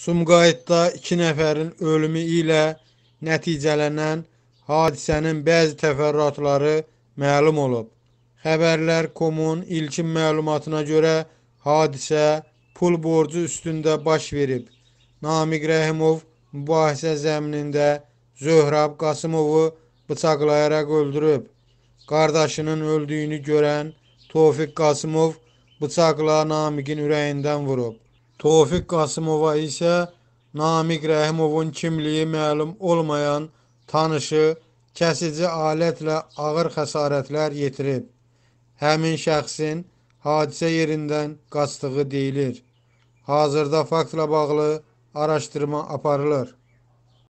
Sumqayıtda iki nəfərin ölümü ilə nəticələnən hadisənin bəzi təfərrüatları məlum olub. Xəbərlər Komun ilkin məlumatına görə hadisə pul borcu üstündə baş verib. Namiq Rəhimov mübahisə zəminində Zöhrab Qasımovu bıçaqlayaraq öldürüb. Qardaşının öldüyünü görən Tofiq Qasımov bıçaqla Namiqin ürəyindən vurub. Tofiq Qasımova isə Namiq Rəhimovun kimliyi məlum olmayan tanışı kəsici alətlə ağır xəsarətlər yetirib. Həmin şəxsin hadisə yerindən qaçdığı deyilir. Hazırda faktla bağlı araşdırma aparılır.